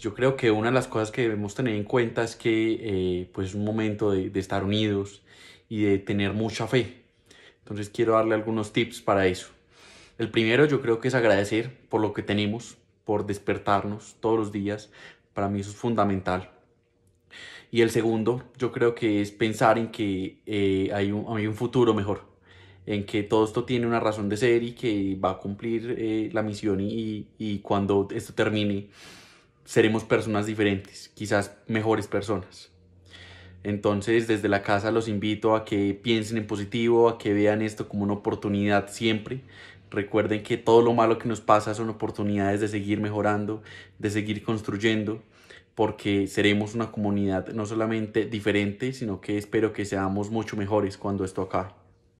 Yo creo que una de las cosas que debemos tener en cuenta es que eh, pues es un momento de, estar unidos y de tener mucha fe. Entonces quiero darle algunos tips para eso. El primero yo creo que es agradecer por lo que tenemos, por despertarnos todos los días. Para mí eso es fundamental. Y el segundo, yo creo que es pensar en que eh, hay, un, hay, un, futuro mejor, en que todo esto tiene una razón de ser y que va a cumplir eh, la misión y, cuando esto termine, seremos personas diferentes, quizás mejores personas. Entonces, desde la casa los invito a que piensen en positivo, a que vean esto como una oportunidad siempre. Recuerden que todo lo malo que nos pasa son oportunidades de seguir mejorando, de seguir construyendo, porque seremos una comunidad no solamente diferente, sino que espero que seamos mucho mejores cuando esto acabe.